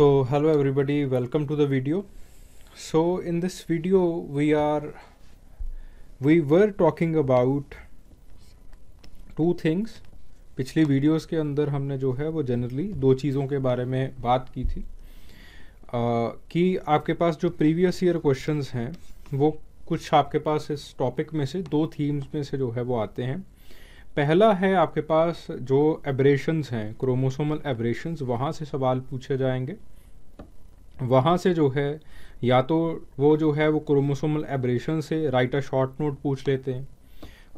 so hello everybody welcome to the video so in this video we are we were talking about two things पिछली videos के अंदर हमने जो है वो जनरली दो चीज़ों के बारे में बात की थी आ, कि आपके पास जो प्रीवियस ईयर क्वेश्चंस हैं वो कुछ आपके पास इस टॉपिक में से दो थीम्स में से जो है वो आते हैं पहला है आपके पास जो एब्रेशंस हैं क्रोमोसोमल एब्रेशंस वहाँ से सवाल पूछे जाएंगे वहाँ से जो है या तो वो जो है वो क्रोमोसोमल एब्रेशन से राइट अ शॉर्ट नोट पूछ लेते हैं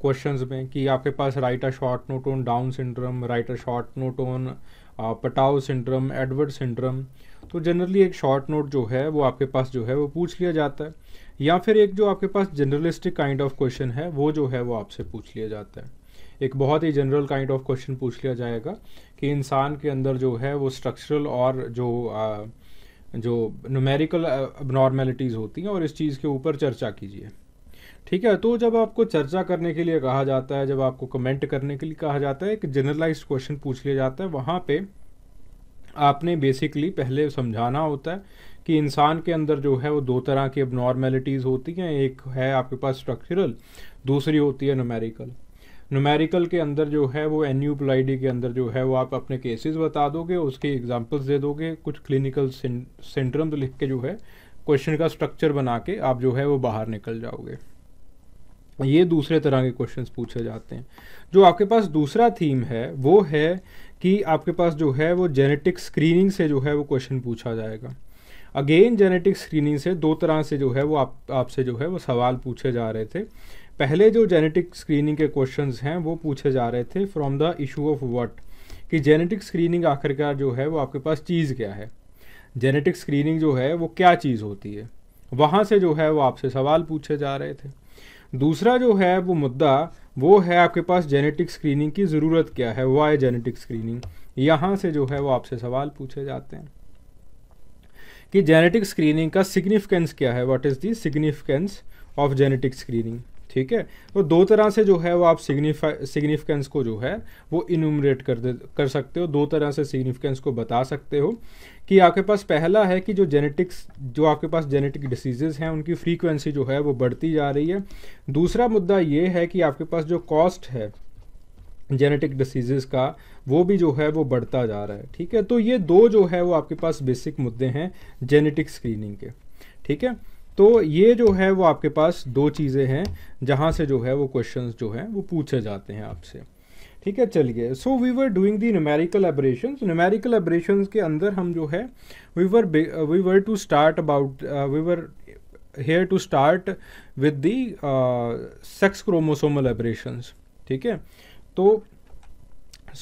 क्वेश्चंस में कि आपके पास write a short note on Down syndrome write a short note on Patau syndrome Edward syndrome तो जनरली एक शॉर्ट नोट जो है वो आपके पास जो है वो पूछ लिया जाता है या फिर एक जो आपके पास जनरलिस्टिक काइंड ऑफ क्वेश्चन है वो जो है वो आपसे पूछ लिया जाता है एक बहुत ही जनरल काइंड ऑफ क्वेश्चन पूछ लिया जाएगा कि इंसान के अंदर जो है वो स्ट्रक्चरल और जो आ, जो न्यूमेरिकल नॉर्मेलिटीज़ होती हैं और इस चीज़ के ऊपर चर्चा कीजिए ठीक है तो जब आपको चर्चा करने के लिए कहा जाता है जब आपको कमेंट करने के लिए कहा जाता है एक जनरलाइज क्वेश्चन पूछ लिया जाता है वहाँ पे आपने बेसिकली पहले समझाना होता है कि इंसान के अंदर जो है वो दो तरह की अब नॉर्मेलिटीज़ होती हैं एक है आपके पास स्ट्रक्चरल दूसरी होती है नोमेरिकल नोमेरिकल के अंदर जो है वो एन यू के अंदर जो है वो आप अपने केसेस बता दोगे उसकी एग्जांपल्स दे दोगे कुछ क्लिनिकल सिंड्रम्स लिख के जो है क्वेश्चन का स्ट्रक्चर बना के आप जो है वो बाहर निकल जाओगे ये दूसरे तरह के क्वेश्चंस पूछे जाते हैं जो आपके पास दूसरा थीम है वो है कि आपके पास जो है वो जेनेटिक स्क्रीनिंग से जो है वो क्वेश्चन पूछा जाएगा अगेन जेनेटिक स्क्रीनिंग से दो तरह से जो है वो आप आपसे जो है वो सवाल पूछे जा रहे थे पहले जो जेनेटिक स्क्रीनिंग के क्वेश्चन हैं वो पूछे जा रहे थे from the issue of what कि जेनेटिक स्क्रीनिंग आखिरकार जो है वो आपके पास चीज़ क्या है जेनेटिक स्क्रीनिंग जो है वो क्या चीज़ होती है वहाँ से जो है वो आपसे सवाल पूछे जा रहे थे दूसरा जो है वो मुद्दा वो है आपके पास जेनेटिक स्क्रीनिंग की ज़रूरत क्या है वाई जेनेटिक स्क्रीनिंग यहाँ से जो है वो आपसे सवाल पूछे जाते हैं कि जेनेटिक स्क्रीनिंग का सिग्निफिकेंस क्या है what is the significance of genetic screening ठीक है तो दो तरह से जो है वो आप सिग्निफाई सिग्निफिकेंस को जो है वो इनूमरेट कर दे कर सकते हो दो तरह से सिग्निफिकेंस को बता सकते हो कि आपके पास पहला है कि जो जेनेटिक्स जो आपके पास जेनेटिक डिसीजेज हैं उनकी फ्रीक्वेंसी जो है वो बढ़ती जा रही है दूसरा मुद्दा ये है कि आपके पास जो कॉस्ट है जेनेटिक डिसीजेज का वो भी जो है वो बढ़ता जा रहा है ठीक है तो ये दो जो है वो आपके पास बेसिक मुद्दे हैं जेनेटिक स्क्रीनिंग के ठीक है तो ये जो है वो आपके पास दो चीज़ें हैं जहाँ से जो है वो क्वेश्चन जो है वो पूछे जाते हैं आपसे ठीक है चलिए so we were doing the numerical aberration numerical aberration के अंदर हम जो है we were we were to start about we were here to start with the sex chromosomal aberrations ठीक है तो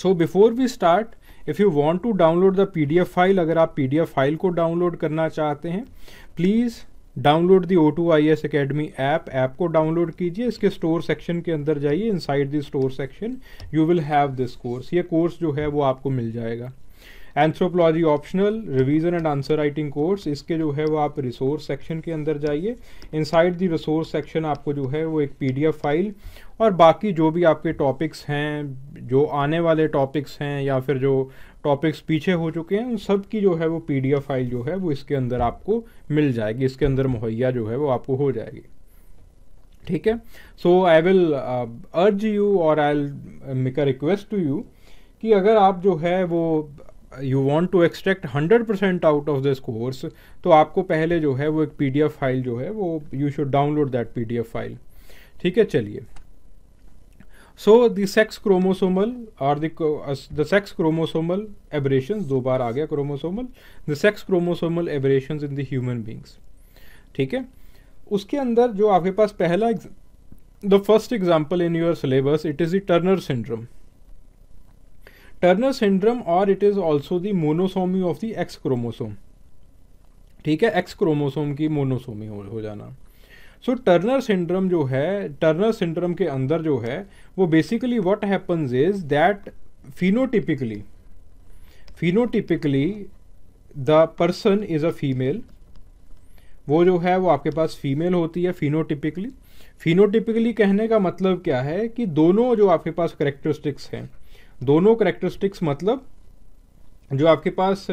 so before we start if you want to download the P D F file अगर आप P D F file को download करना चाहते हैं please download the O two I S academy app app को डाउनलोड कीजिए इसके स्टोर सेक्शन के अंदर जाइए inside the store section you will have this course ये कोर्स जो है वो आपको मिल जाएगा anthropology optional revision and answer writing course इसके जो है वो आप रिसोर्स सेक्शन के अंदर जाइए इनसाइड द रिसोर्स सेक्शन आपको जो है वो एक एफ फाइल और बाकी जो भी आपके टॉपिक्स हैं जो आने वाले टॉपिक्स हैं या फिर जो टॉपिक्स पीछे हो चुके हैं उन सब की जो है वो पी फाइल जो है वो इसके अंदर आपको मिल जाएगी इसके अंदर मुहैया जो है वो आपको हो जाएगी ठीक है सो आई विल अर्ज यू और I will make a request to you कि अगर आप जो है वो you want to extract hundred percent out of this course तो आपको पहले जो है वो एक पी फाइल जो है वो you should download that P file ठीक है चलिए सो द सेक्स क्रोमोसोमल और द सेक्स क्रोमोसोमल एबरेशन दो बार आ गया chromosomal the sex chromosomal aberration in the human beings ठीक है उसके अंदर जो आपके पास पहला the first example in your syllabus it is the Turner syndrome Turner syndrome और it is also the monosomy of the X chromosome ठीक है एक्स क्रोमोसोम की मोनोसोमी हो, हो जाना सो टर्नर सिंड्रम जो है टर्नर सिंड्रम के अंदर जो है वो basically what happens is that phenotypically phenotypically the person is a female वो जो है वो आपके पास फीमेल होती है फिनोटिपिकली फिनोटिपिकली कहने का मतलब क्या है कि दोनों जो आपके पास करेक्टरिस्टिक्स हैं दोनों करेक्टरिस्टिक्स मतलब जो आपके पास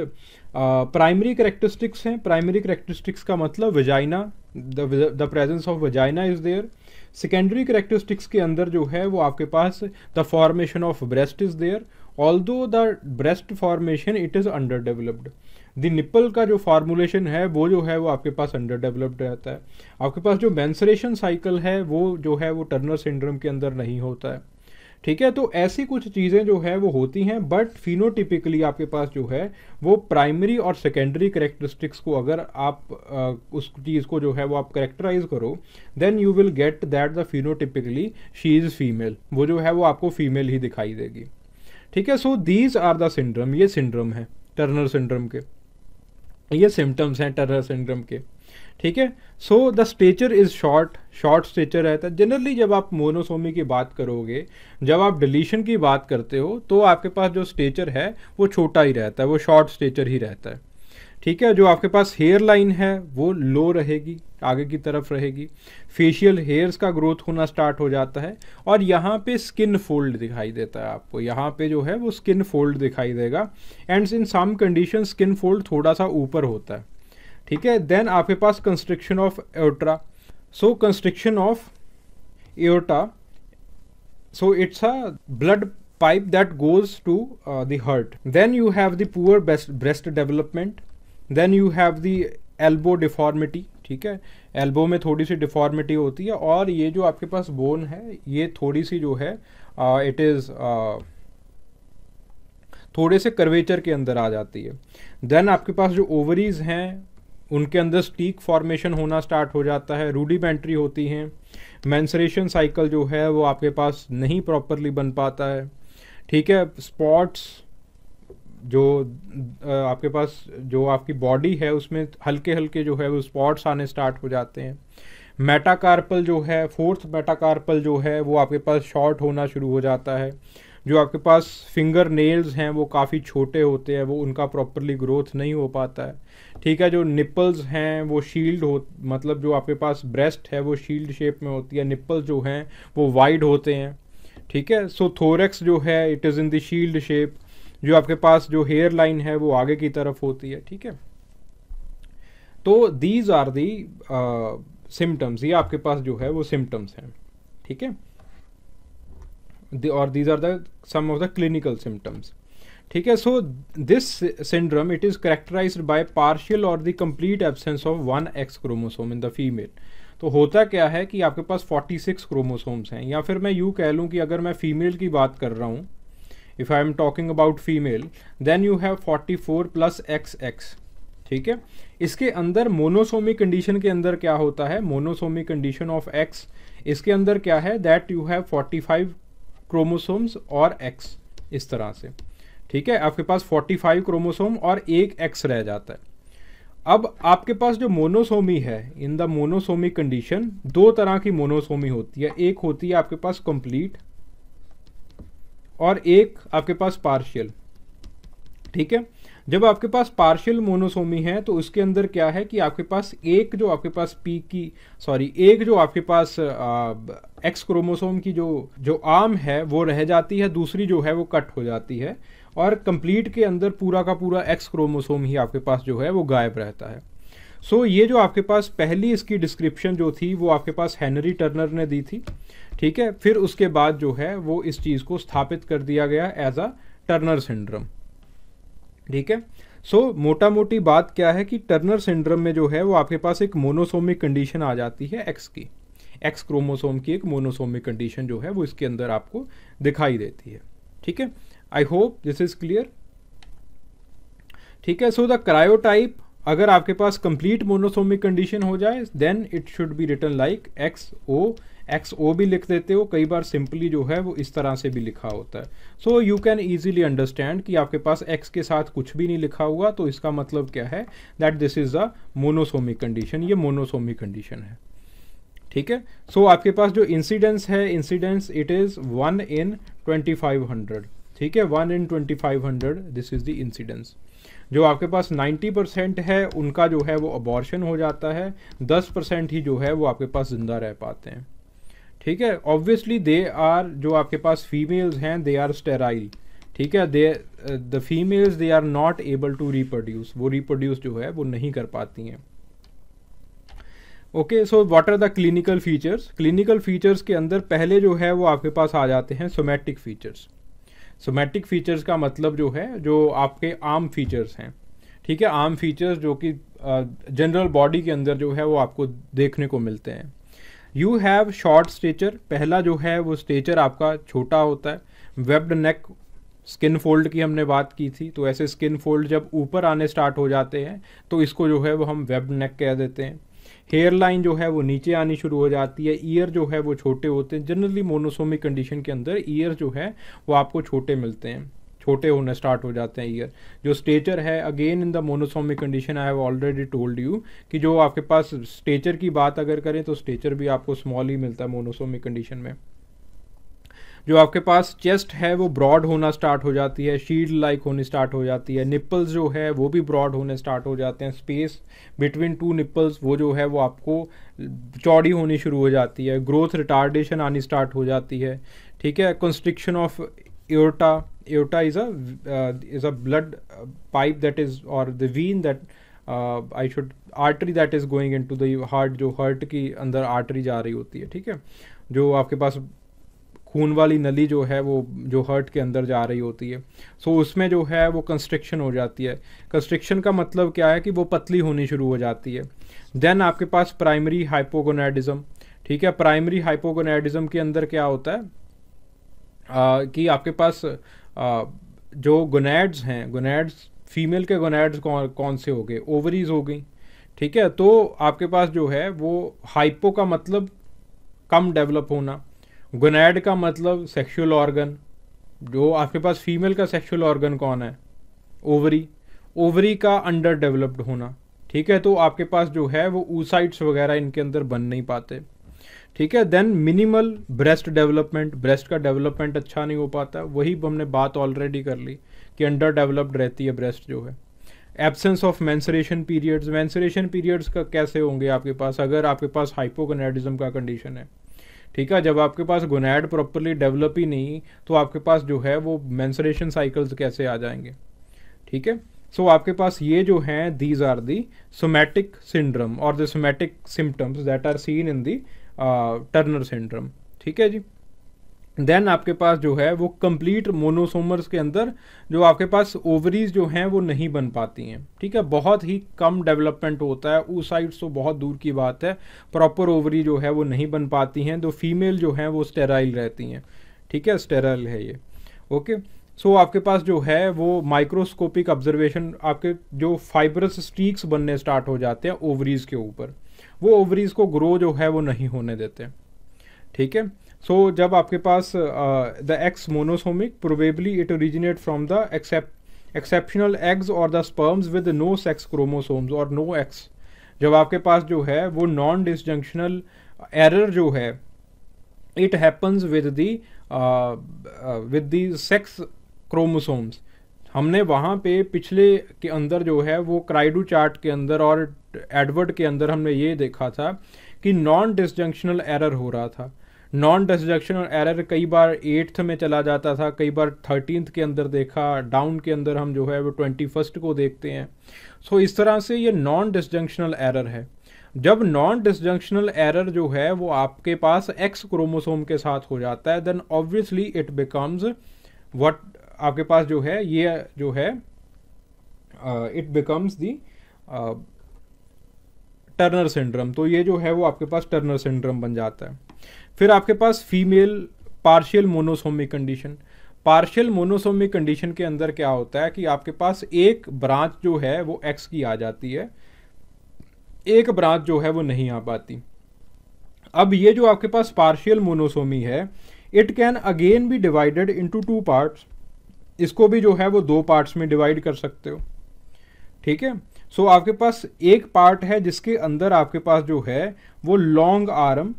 प्राइमरी करेक्टरिस्टिक्स हैं प्राइमरी करेक्टरिस्टिक्स का मतलब vagina the presence of vagina is there secondary characteristics के अंदर जो है वो आपके पास the formation of breast is there although the breast formation it is under developed the nipple का जो फार्मूलेशन है वो जो है वो आपके पास अंडर डेवलप्ड रहता है आपके पास जो मैंसरेशन साइकिल है वो जो है वो टर्नर सिंड्रोम के अंदर नहीं होता है ठीक है तो ऐसी कुछ चीज़ें जो है वो होती हैं बट फिनोटिपिकली आपके पास जो है वो प्राइमरी और सेकेंडरी करेक्टरिस्टिक्स को अगर आप आ, उस चीज़ को जो है वो आप करेक्टराइज करो then you will get that the phenotypically she is female वो जो है वो आपको फीमेल ही दिखाई देगी ठीक है so these are the syndrome ये सिंड्रम है टर्नर सिंड्रम के ये सिम्टम्स हैं टर्नर सिंड्रम के ठीक है so the stature is short short stature रहता है जनरली जब आप मोनोसोमी की बात करोगे जब आप डिलीशन की बात करते हो तो आपके पास जो स्टेचर है वो छोटा ही रहता है वो शॉर्ट स्टेचर ही रहता है ठीक है जो आपके पास हेयर लाइन है वो लो रहेगी आगे की तरफ रहेगी फेशियल हेयर्स का ग्रोथ होना स्टार्ट हो जाता है और यहाँ पे स्किन फोल्ड दिखाई देता है आपको यहाँ पे जो है वो स्किन फोल्ड दिखाई देगा and in some condition skin fold थोड़ा सा ऊपर होता है ठीक है देन आपके पास कंस्ट्रक्शन ऑफ एयोट्रा so construction of aorta so it's a blood pipe that goes to the heart then you have the poor breast development then you have the elbow deformity ठीक है एल्बो में थोड़ी सी deformity होती है और ये जो आपके पास बोन है ये थोड़ी सी जो है इट uh, इज़ uh, थोड़े से कर्वेचर के अंदर आ जाती है देन आपके पास जो ओवरीज हैं उनके अंदर स्टीक फॉर्मेशन होना स्टार्ट हो जाता है रूडीमेंट्री होती हैं मैंसरेशन साइकिल जो है वो आपके पास नहीं प्रॉपरली बन पाता है ठीक है स्पॉट्स जो आपके पास जो आपकी बॉडी है उसमें हल्के हल्के जो है वो स्पॉट्स आने स्टार्ट हो जाते हैं मेटाकार्पल जो है फोर्थ मेटाकार्पल जो है वो आपके पास शॉर्ट होना शुरू हो जाता है जो आपके पास फिंगर नेल्स हैं वो काफ़ी छोटे होते हैं वो उनका प्रॉपरली ग्रोथ नहीं हो पाता है ठीक है जो निपल्स हैं वो शील्ड हो मतलब जो आपके पास ब्रेस्ट है वो शील्ड शेप में होती है निप्पल जो हैं वो वाइड होते हैं ठीक है सो थोरेक्स जो है it is in the shield shape जो आपके पास जो हेयर लाइन है वो आगे की तरफ होती है ठीक है तो दीज आर दी सिम्टम्स ये आपके पास जो है वो सिम्टम्स हैं ठीक है or these are the some of the clinical symptoms ठीक है so this syndrome it is characterised by partial और the complete absence of one X chromosome in the female तो होता क्या है कि आपके पास 46 क्रोमोसोम्स हैं या फिर मैं यू कह लूँ कि अगर मैं फीमेल की बात कर रहा हूँ if I am talking about female then you have 44 plus X X ठीक है इसके अंदर मोनोसोमिक कंडीशन के अंदर क्या होता है मोनोसोमिक कंडीशन ऑफ एक्स इसके अंदर क्या है दैट यू हैव 45 क्रोमोसोम्स और एक्स इस तरह से ठीक है आपके पास 45 क्रोमोसोम और एक एक्स रह जाता है अब आपके पास जो मोनोसोमी है इन द मोनोसोमी कंडीशन दो तरह की मोनोसोमी होती है एक होती है आपके पास कंप्लीट और एक आपके पास पार्शियल ठीक है जब आपके पास पार्शियल मोनोसोमी है तो उसके अंदर क्या है कि आपके पास एक जो आपके पास पी की सॉरी एक जो आपके पास एक्स क्रोमोसोम की जो जो आम है वो रह जाती है दूसरी जो है वो कट हो जाती है और कंप्लीट के अंदर पूरा का पूरा एक्स क्रोमोसोम ही आपके पास जो है वो गायब रहता है सो so, ये जो आपके पास पहली इसकी डिस्क्रिप्शन जो थी वो आपके पास हैनरी टर्नर ने दी थी ठीक है फिर उसके बाद जो है वो इस चीज़ को स्थापित कर दिया गया एज अ टर्नर सिंड्रम ठीक है सो so, मोटा मोटी बात क्या है कि टर्नर सिंड्रम में जो है वो आपके पास एक मोनोसोमिक कंडीशन आ जाती है एक्स की एक्स क्रोमोसोम की एक मोनोसोमिक कंडीशन जो है वो इसके अंदर आपको दिखाई देती है ठीक है I hope this is clear ठीक है सो द क्रायोटाइप अगर आपके पास कंप्लीट मोनोसोमिक कंडीशन हो जाए then it should be written like X O X O भी लिख देते हो कई बार सिंपली जो है वो इस तरह से भी लिखा होता है so you can easily understand कि आपके पास एक्स के साथ कुछ भी नहीं लिखा हुआ तो इसका मतलब क्या है that this is a monosomic condition ये मोनोसोमिक कंडीशन है ठीक है सो so, आपके पास जो इंसिडेंस है incidence it is one in twenty five hundred ठीक है one in twenty five hundred this is the incidence जो आपके पास 90 परसेंट है उनका जो है वो अबॉर्शन हो जाता है 10 परसेंट ही जो है वो आपके पास ज़िंदा रह पाते हैं ठीक है ऑब्वियसली दे आर जो आपके पास फीमेल्स हैं दे आर स्टेराइल ठीक है they the females they are not able to reproduce वो रिप्रोड्यूस जो है वो नहीं कर पाती हैं okay so what are the clinical features clinical features के अंदर पहले जो है वो आपके पास आ जाते हैं सोमेटिक फीचर्स सोमेटिक फीचर्स का मतलब जो है जो आपके आम फीचर्स हैं ठीक है आम फीचर्स जो कि जनरल बॉडी के अंदर जो है वो आपको देखने को मिलते हैं यू हैव शॉर्ट स्टेचर पहला जो है वो स्टेचर आपका छोटा होता है वेब्ड नेक स्किन फोल्ड की हमने बात की थी तो ऐसे स्किन फोल्ड जब ऊपर आने स्टार्ट हो जाते हैं तो इसको जो है वो हम वेब नेक कह देते हैं हेयर लाइन जो है वो नीचे आनी शुरू हो जाती है ईयर जो है वो छोटे होते हैं जनरली मोनोसोमिक कंडीशन के अंदर ईयर जो है वो आपको छोटे मिलते हैं छोटे होने स्टार्ट हो जाते हैं ईयर जो स्टेचर है again in the monosomic condition I have already told you कि जो आपके पास स्टेचर की बात अगर करें तो स्टेचर भी आपको स्मॉल ही मिलता है मोनोसोमिक कंडीशन में जो आपके पास चेस्ट है वो ब्रॉड होना स्टार्ट हो जाती है शील्ड लाइक होनी स्टार्ट हो जाती है निप्पल्स जो है वो भी ब्रॉड होने स्टार्ट हो जाते हैं स्पेस बिटवीन टू निप्पल्स वो जो है वो आपको चौड़ी होनी शुरू हो जाती है ग्रोथ रिटार्डेशन आनी स्टार्ट हो जाती है ठीक है constriction of aorta aorta is a uh, is a blood uh, pipe that is or the vein that uh, I should artery that is going into heart heart जो ki andar अंदर artery जा रही होती है ठीक है जो आपके पास खून वाली नली जो है वो जो हर्ट के अंदर जा रही होती है सो so, उसमें जो है वो कंस्ट्रिक्शन हो जाती है कंस्ट्रिक्शन का मतलब क्या है कि वो पतली होनी शुरू हो जाती है देन आपके पास प्राइमरी हाइपोगोनाडिज़म ठीक है प्राइमरी हाइपोगोनाडिज़म के अंदर क्या होता है कि आपके पास जो गोनेड्स हैं गोनेड्स फीमेल के गोनेड्स कौन कौन से हो गए ओवरीज हो गई ठीक है तो आपके पास जो है वो हाइपो का मतलब कम डेवलप होना गोनेड का मतलब सेक्सुअल ऑर्गन जो आपके पास फीमेल का सेक्सुअल ऑर्गन कौन है ओवरी ओवरी का अंडर डेवलप्ड होना ठीक है तो आपके पास जो है वो ऊसाइट्स वगैरह इनके अंदर बन नहीं पाते ठीक है then minimal breast development breast का डेवलपमेंट अच्छा नहीं हो पाता वही हमने बात ऑलरेडी कर ली कि अंडर डेवलप्ड रहती है ब्रेस्ट जो है absence of menstruation periods menstruation periods का कैसे होंगे आपके पास अगर आपके पास हाइपोगनेडिज्म का कंडीशन है ठीक है जब आपके पास गुनेड प्रॉपरली डेवलप ही नहीं तो आपके पास जो है वो मैंसरेशन साइकिल्स कैसे आ जाएंगे ठीक है सो so, आपके पास ये जो हैं these are the somatic syndrome और the somatic symptoms that are seen in the Turner syndrome ठीक है जी देन आपके पास जो है वो कंप्लीट मोनोसोमर्स के अंदर जो आपके पास ओवरीज जो हैं वो नहीं बन पाती हैं ठीक है बहुत ही कम डेवलपमेंट होता है उस साइड तो बहुत दूर की बात है प्रॉपर ओवरी जो है वो नहीं बन पाती हैं तो फीमेल जो हैं वो स्टेराइल रहती हैं ठीक है स्टेराइल है ये ओके सो so, आपके पास जो है वो माइक्रोस्कोपिक ऑब्जर्वेशन आपके जो फाइबरस स्ट्रीक्स बनने स्टार्ट हो जाते हैं ओवरीज के ऊपर वो ओवरीज को ग्रो जो है वो नहीं होने देते ठीक है सो जब आपके पास the X monosomic probably it originate from the exceptional eggs और the sperms with no sex chromosomes और नो एक्स जब आपके पास जो है वो नॉन डिसजंक्शनल एरर जो है it happens with the with the sex chromosomes हमने वहाँ पे पिछले के अंदर जो है वो क्राइडू चार्ट के अंदर और एडवर्ड के अंदर हमने ये देखा था कि नॉन डिसजंक्शनल एरर हो रहा था नॉन डिसजंक्शनल एरर कई बार एट्थ में चला जाता था कई बार थर्टीनथ के अंदर देखा डाउन के अंदर हम जो है वो ट्वेंटी फर्स्ट को देखते हैं सो so, इस तरह से ये नॉन डिसजंक्शनल एरर है जब नॉन डिसजंक्शनल एरर जो है वो आपके पास एक्स क्रोमोसोम के साथ हो जाता है then obviously it becomes what आपके पास जो है ये जो है it becomes the Turner syndrome तो ये जो है वो आपके पास टर्नर सिंड्रम बन जाता है फिर आपके पास female partial monosomic condition partial monosomic condition के अंदर क्या होता है कि आपके पास एक ब्रांच जो है वो एक्स की आ जाती है एक ब्रांच जो है वो नहीं आ पाती अब ये जो आपके पास पार्शियल मोनोसोमी है it can again be divided into two parts इसको भी जो है वो दो पार्ट्स में डिवाइड कर सकते हो ठीक है सो so, आपके पास एक पार्ट है जिसके अंदर आपके पास जो है वो लॉन्ग आर्म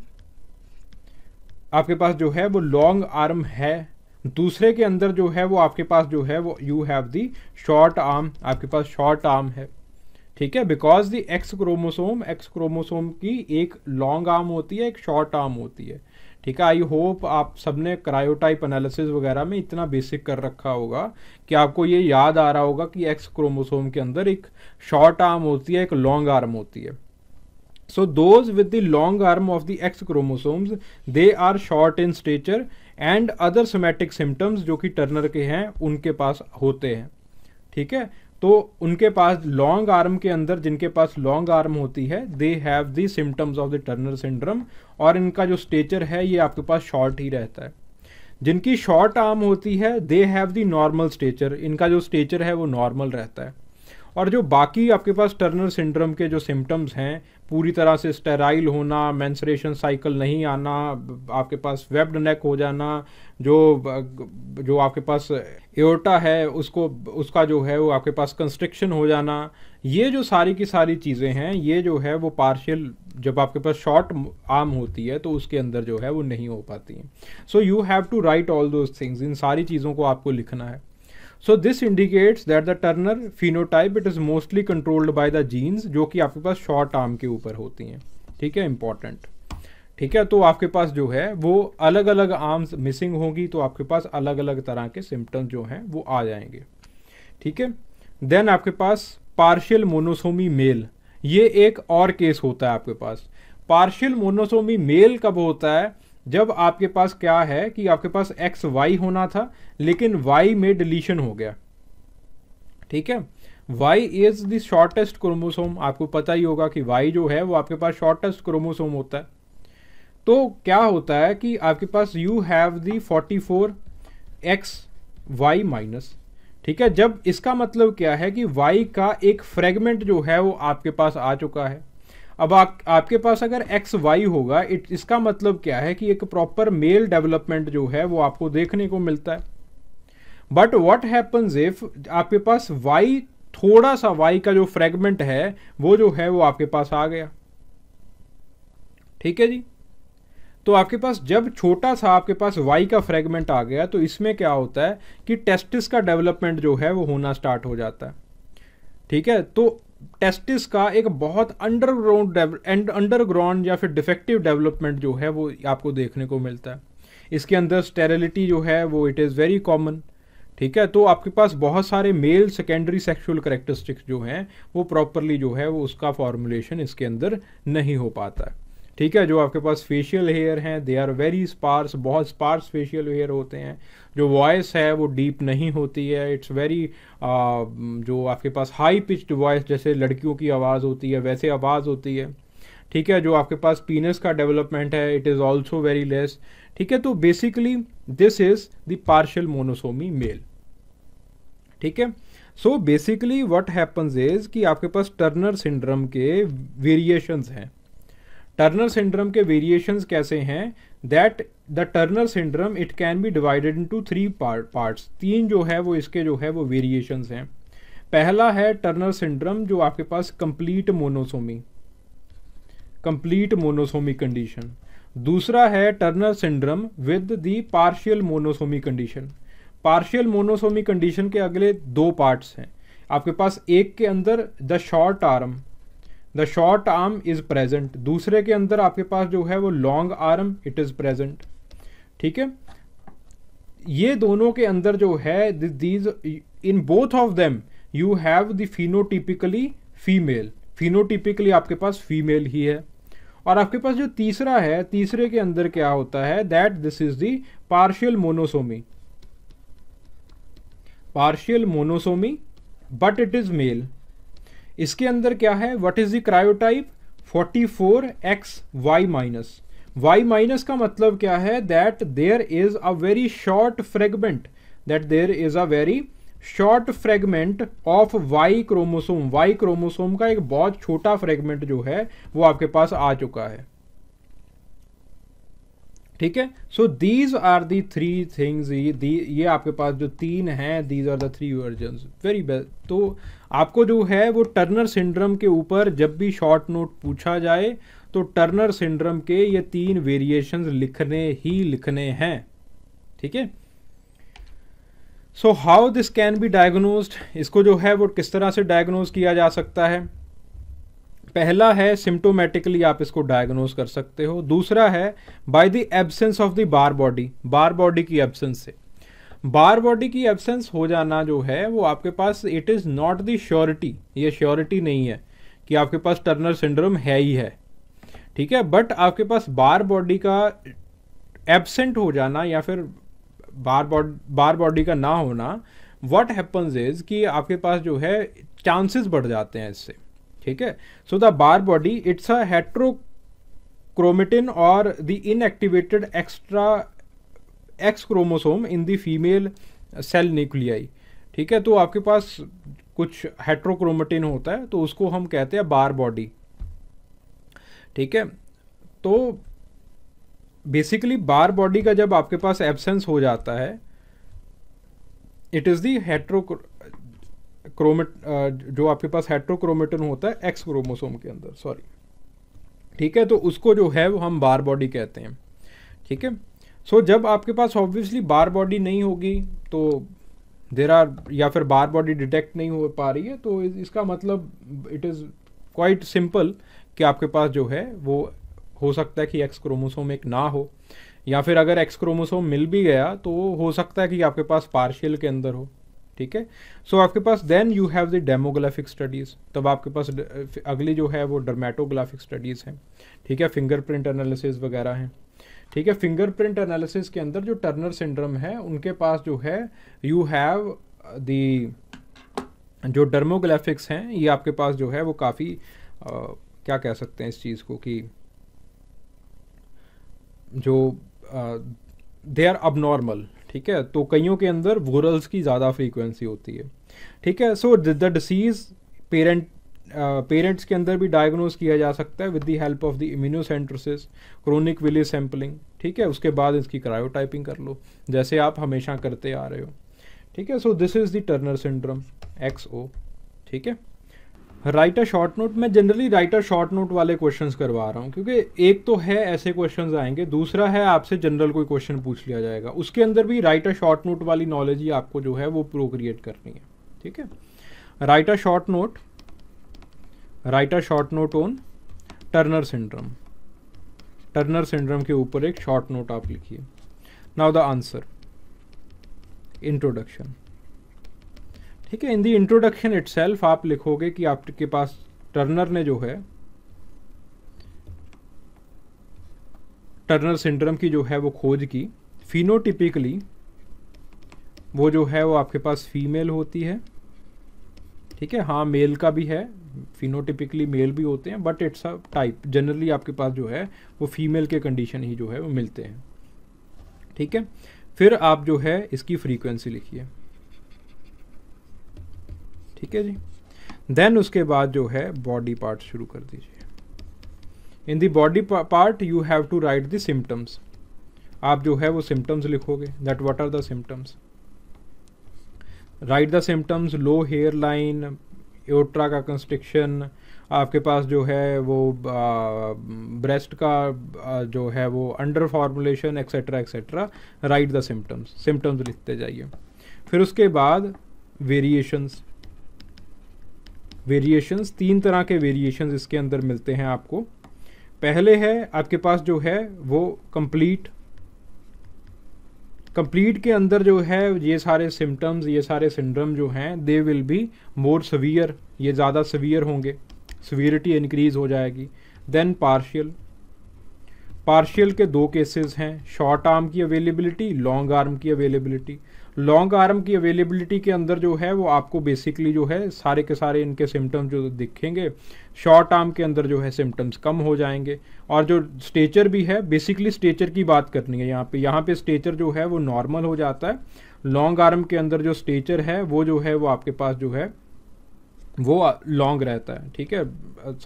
आपके पास जो है वो लॉन्ग आर्म है दूसरे के अंदर जो है वो आपके पास जो है वो you have the short arm आपके पास शॉर्ट आर्म है ठीक है because the X chromosome X chromosome की एक लॉन्ग आर्म होती है एक शॉर्ट आर्म होती है ठीक है आई होप आप सबने क्रायोटाइप एनालिसिस वगैरह में इतना बेसिक कर रखा होगा कि आपको ये याद आ रहा होगा कि एक्स क्रोमोसोम के अंदर एक शॉर्ट आर्म होती है एक लॉन्ग आर्म होती है so those with the long arm of the X chromosomes they are short in stature and other somatic symptoms जो कि टर्नर के हैं उनके पास होते हैं ठीक है तो उनके पास लॉन्ग आर्म के अंदर जिनके पास लॉन्ग आर्म होती है they have the symptoms of the Turner syndrome और इनका जो स्टेचर है ये आपके पास शॉर्ट ही रहता है जिनकी शॉर्ट आर्म होती है they have the normal stature इनका जो स्टेचर है वो नॉर्मल रहता है और जो बाकी आपके पास टर्नर सिंड्रम के जो सिम्टम्स हैं पूरी तरह से स्टेराइल होना मैंसरेशन साइकिल नहीं आना आपके पास वेब्ड नेक हो जाना जो जो आपके पास एयोटा है उसको उसका जो है वो आपके पास कंस्ट्रिक्शन हो जाना ये जो सारी की सारी चीज़ें हैं ये जो है वो पार्शियल जब आपके पास शॉर्ट आर्म होती है तो उसके अंदर जो है वो नहीं हो पाती हैं so you have to write all those things इन सारी चीज़ों को आपको लिखना है so this indicates that the Turner phenotype it is mostly controlled by the genes जो कि आपके पास शॉर्ट आर्म के ऊपर होती हैं ठीक है इंपॉर्टेंट ठीक है तो आपके पास जो है वो अलग अलग आर्म्स मिसिंग होगी तो आपके पास अलग अलग तरह के सिम्टम्स जो हैं वो आ जाएंगे ठीक है देन आपके पास पार्शियल मोनोसोमी मेल ये एक और केस होता है आपके पास पार्शियल मोनोसोमी मेल कब होता है जब आपके पास क्या है कि आपके पास एक्स वाई होना था लेकिन वाई में डिलीशन हो गया ठीक है Y is the shortest chromosome आपको पता ही होगा कि वाई जो है वो आपके पास शॉर्टेस्ट क्रोमोसोम होता है तो क्या होता है कि आपके पास you have the forty four X Y minus ठीक है जब इसका मतलब क्या है कि y का एक फ्रेगमेंट जो है वो आपके पास आ चुका है अब आ, आपके पास अगर एक्स वाई होगा इट इसका मतलब क्या है कि एक प्रॉपर मेल डेवलपमेंट जो है वो आपको देखने को मिलता है बट वॉट हैपन्स इफ आपके पास वाई थोड़ा सा वाई का जो फ्रेगमेंट है वो जो है वो आपके पास आ गया ठीक है जी तो आपके पास जब छोटा सा आपके पास वाई का फ्रेगमेंट आ गया तो इसमें क्या होता है कि टेस्टिस का डेवलपमेंट जो है वो होना स्टार्ट हो जाता है ठीक है तो टेस्टिस का एक बहुत अंडरग्राउंड एंड अंडरग्राउंड या फिर डिफेक्टिव डेवलपमेंट जो है वो आपको देखने को मिलता है इसके अंदर स्टेरिलिटी जो है वो इट इज़ वेरी कॉमन ठीक है तो आपके पास बहुत सारे मेल सेकेंडरी सेक्सुअल करेक्टरिस्टिक्स जो हैं वो प्रॉपरली जो है वो उसका फॉर्मुलेशन इसके अंदर नहीं हो पाता है ठीक है जो आपके पास फेशियल हेयर हैं दे आर वेरी स्पार्स बहुत स्पार्स फेशियल हेयर होते हैं जो वॉइस है वो डीप नहीं होती है इट्स वेरी जो आपके पास हाई पिच्ड वॉइस जैसे लड़कियों की आवाज़ होती है वैसे आवाज़ होती है ठीक है जो आपके पास पीनस का डेवलपमेंट है it is also very less ठीक है तो basically this is the partial monosomy male ठीक है so basically what happens is कि आपके पास टर्नर सिंड्रम के वेरिएशंस हैं टर्नर सिंड्रम के वेरिएशंस कैसे हैं that the Turner syndrome it can be divided into three parts तीन जो है वो इसके जो है वो वेरिएशंस हैं पहला है टर्नर सिंड्रम जो आपके पास complete monosomy complete monosomy condition दूसरा है Turner syndrome with the partial monosomy condition partial monosomy condition के अगले दो पार्ट्स हैं आपके पास एक के अंदर the short arm the short arm is present दूसरे के अंदर आपके पास जो है वो long arm it is present ठीक है ये दोनों के अंदर जो है these in both of them you have the phenotypically female phenotypically आपके पास फीमेल ही है और आपके पास जो तीसरा है तीसरे के अंदर क्या होता है that this is the partial monosomy partial monosomy but it is male इसके अंदर क्या है what is the karyotype 44 X Y minus Y minus का मतलब क्या है that there is a very short fragment that there is a very short fragment of Y chromosome Y chromosome का एक बहुत छोटा फ्रेगमेंट जो है वो आपके पास आ चुका है ठीक है so these are the three things ये आपके पास जो तीन हैं these are the three version very best तो आपको जो है वो टर्नर सिंड्रम के ऊपर जब भी शॉर्ट नोट पूछा जाए तो टर्नर सिंड्रम के ये तीन वेरिएशंस लिखने ही लिखने हैं ठीक है so how this can be diagnose इसको जो है वो किस तरह से डायग्नोज किया जा सकता है पहला है सिम्टोमेटिकली आप इसको डायग्नोज कर सकते हो दूसरा है by the absence of the bar body bar body की एब्सेंस से बार बॉडी की एब्सेंस हो जाना जो है वो आपके पास it is not the surety ये श्योरिटी नहीं है कि आपके पास टर्नर सिंड्रोम है ही है ठीक है बट आपके पास बार बॉडी का एबसेंट हो जाना या फिर बार बॉडी बार बॉडी का ना होना वट हैपन्स इज़ कि आपके पास जो है चांसेस बढ़ जाते हैं इससे ठीक है so the bar body it's a heterochromatin और the inactivated extra X chromosome in the female cell nuclei ठीक है तो आपके पास कुछ हेट्रोक्रोमेटिन होता है तो उसको हम कहते हैं बार बॉडी ठीक है तो बेसिकली बार बॉडी का जब आपके पास एब्सेंस हो जाता है it is the heterochromatin जो आपके पास हेट्रोक्रोमेटन होता है एक्स क्रोमोसोम के अंदर सॉरी ठीक है तो उसको जो है वो हम बार बॉडी कहते हैं ठीक है सो so, जब आपके पास ऑब्वियसली बार बॉडी नहीं होगी तो देर आर या फिर बार बॉडी डिटेक्ट नहीं हो पा रही है तो इसका मतलब इट इज़ क्वाइट सिंपल कि आपके पास जो है वो हो सकता है कि एक्स क्रोमोसोम एक ना हो या फिर अगर एक्स क्रोमोसोम मिल भी गया तो हो सकता है कि आपके पास पार्शियल के अंदर हो ठीक है सो so, आपके पास then you have the demographic studies तब आपके पास अगली जो है वो डर्मेटोग्राफिक स्टडीज़ हैं ठीक है फिंगरप्रिंट एनालिसिस वगैरह हैं ठीक है फिंगरप्रिंट एनालिसिस के अंदर जो टर्नर सिंड्रम है उनके पास जो है यू हैव दी जो डर्मोग्राफिक्स हैं ये आपके पास जो है वो काफ़ी क्या कह सकते हैं इस चीज़ को कि जो दे आर अब नॉर्मल ठीक है तो कईयों के अंदर वोरल्स की ज़्यादा फ्रीक्वेंसी होती है ठीक है so the disease parent parents के अंदर भी डायग्नोज किया जा सकता है with the help of the amniocentesis chorionic villus sampling ठीक है उसके बाद इसकी क्रायोटाइपिंग कर लो जैसे आप हमेशा करते आ रहे हो ठीक है so this is the Turner syndrome X O ठीक है राइटर शॉर्ट नोट मैं जनरली राइटर शॉर्ट नोट वाले क्वेश्चंस करवा रहा हूँ क्योंकि एक तो है ऐसे क्वेश्चंस आएंगे दूसरा है आपसे जनरल कोई क्वेश्चन पूछ लिया जाएगा उसके अंदर भी राइटर शॉर्ट नोट वाली नॉलेज ही आपको जो है वो प्रोक्रिएट करनी है ठीक है write a short note write a short note on Turner syndrome Turner syndrome के ऊपर एक शॉर्ट नोट आप लिखिए नाउ द आंसर इंट्रोडक्शन ठीक है इन दी इंट्रोडक्शन इट आप लिखोगे कि आपके पास टर्नर ने जो है टर्नर सिंड्रम की जो है वो खोज की फिनोटिपिकली वो जो है वो आपके पास फीमेल होती है ठीक है हाँ मेल का भी है फिनोटिपिकली मेल भी होते हैं but it's a type generally आपके पास जो है वो फीमेल के कंडीशन ही जो है वो मिलते हैं ठीक है फिर आप जो है इसकी फ्रीक्वेंसी लिखिए ठीक है जी देन उसके बाद जो है बॉडी पार्ट शुरू कर दीजिए in the body part you have to write the symptoms आप जो है वो सिम्टम्स लिखोगे that what are the symptoms write the symptoms low hairline एट्रा का कंस्ट्रिक्शन आपके पास जो है वो ब्रेस्ट का आ, जो है वो under formulation etcetera etcetera write the symptoms symptoms लिखते जाइए फिर उसके बाद वेरिएशंस वेरिएशंस तीन तरह के वेरिएशंस इसके अंदर मिलते हैं आपको पहले है आपके पास जो है वो कंप्लीट कंप्लीट के अंदर जो है ये सारे सिम्टम्स ये सारे सिंड्रम जो हैं they will be more severe ये ज़्यादा सवियर होंगे सवियरिटी इनक्रीज हो जाएगी देन पार्शियल पार्शियल के दो केसेस हैं शॉर्ट आर्म की अवेलेबिलिटी लॉन्ग आर्म की अवेलेबिलिटी लॉन्ग आर्म की अवेलेबिलिटी के अंदर जो है वो आपको बेसिकली जो है सारे के सारे इनके सिम्टम्स जो दिखेंगे शॉर्ट आर्म के अंदर जो है सिम्टम्स कम हो जाएंगे और जो स्टेचर भी है बेसिकली स्टेचर की बात करनी है यहाँ पे यहाँ पे स्टेचर जो है वो नॉर्मल हो जाता है लॉन्ग आर्म के अंदर जो स्टेचर है वो जो है वो आपके पास जो है वो लॉन्ग रहता है ठीक है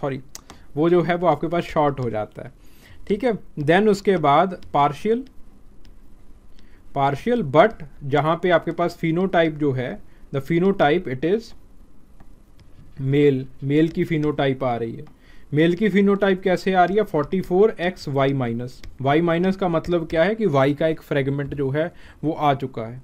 सॉरी वो जो है वो आपके पास शॉर्ट हो जाता है ठीक है देन उसके बाद पार्शियल पार्शियल बट जहां पे आपके पास फिनोटाइप जो है the phenotype it is male male की फिनोटाइप आ रही है मेल की फिनोटाइप कैसे आ रही है 44 four X Y minus Y minus का मतलब क्या है कि वाई का एक फ्रेगमेंट जो है वो आ चुका है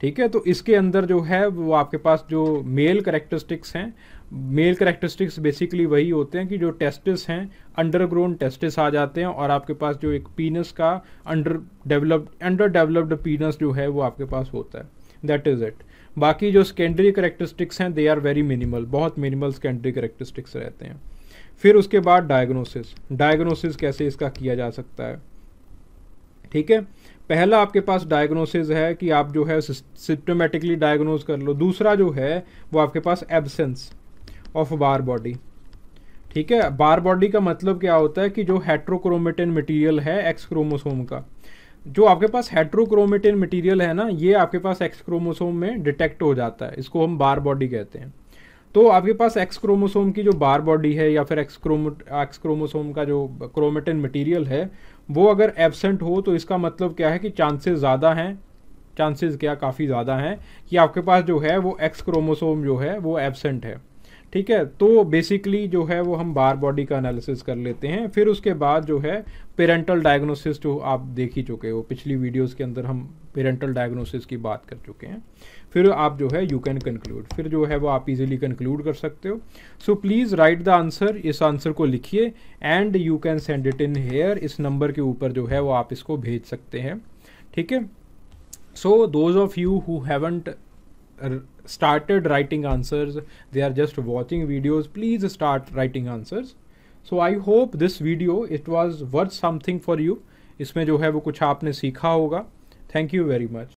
ठीक है तो इसके अंदर जो है वो आपके पास जो मेल करेक्टरिस्टिक्स हैं मेल करेक्टरिस्टिक्स बेसिकली वही होते हैं कि जो टेस्टिस हैं अंडरग्रोन टेस्टिस आ जाते हैं और आपके पास जो एक पीनस का underdeveloped underdeveloped penis जो है वो आपके पास होता है दैट इज़ इट बाकी जो सेकेंडरी करेक्टरिस्टिक्स हैं दे आर वेरी मिनिमल बहुत मिनिमल सेकेंडरी करेक्टरिस्टिक्स रहते हैं फिर उसके बाद डायग्नोसिस डायग्नोसिस कैसे इसका किया जा सकता है ठीक है पहला आपके पास डायग्नोसिस है कि आप जो है सिस्टमेटिकली डायग्नोज कर लो दूसरा जो है वो आपके पास एबसेंस ऑफ बार बॉडी ठीक है बार बॉडी का मतलब क्या होता है कि जो हेट्रोक्रोमेटिन मटेरियल है एक्स क्रोमोसोम का जो आपके पास हेट्रोक्रोमेटिन मटेरियल है ना ये आपके पास एक्स क्रोमोसोम में डिटेक्ट हो जाता है इसको हम बार बॉडी कहते हैं तो आपके पास एक्स क्रोमोसोम की जो बार बॉडी है या फिर एक्स क्रोमो एक्स क्रोमोसोम का जो क्रोमेटिन मटेरियल है वो अगर एबसेंट हो तो इसका मतलब क्या है कि चांसेस ज़्यादा हैं चांसेस क्या काफ़ी ज़्यादा हैं कि आपके पास जो है वो एक्स क्रोमोसोम जो है वो एबसेंट है ठीक है तो बेसिकली जो है वो हम बार बॉडी का एनालिसिस कर लेते हैं फिर उसके बाद जो है पेरेंटल डायग्नोसिस जो आप देख ही चुके हो पिछली वीडियोस के अंदर हम पेरेंटल डायग्नोसिस की बात कर चुके हैं फिर आप जो है यू कैन कंक्लूड फिर जो है वो आप इजीली कंक्लूड कर सकते हो so please write the answer इस आंसर को लिखिए and you can send it in here इस नंबर के ऊपर जो है वो आप इसको भेज सकते हैं ठीक है so those of you who haven't started writing answers they are just watching videos please start writing answers so i hope this video it was worth something for you इसमें जो है वो कुछ आपने सीखा होगा थैंक यू वेरी मच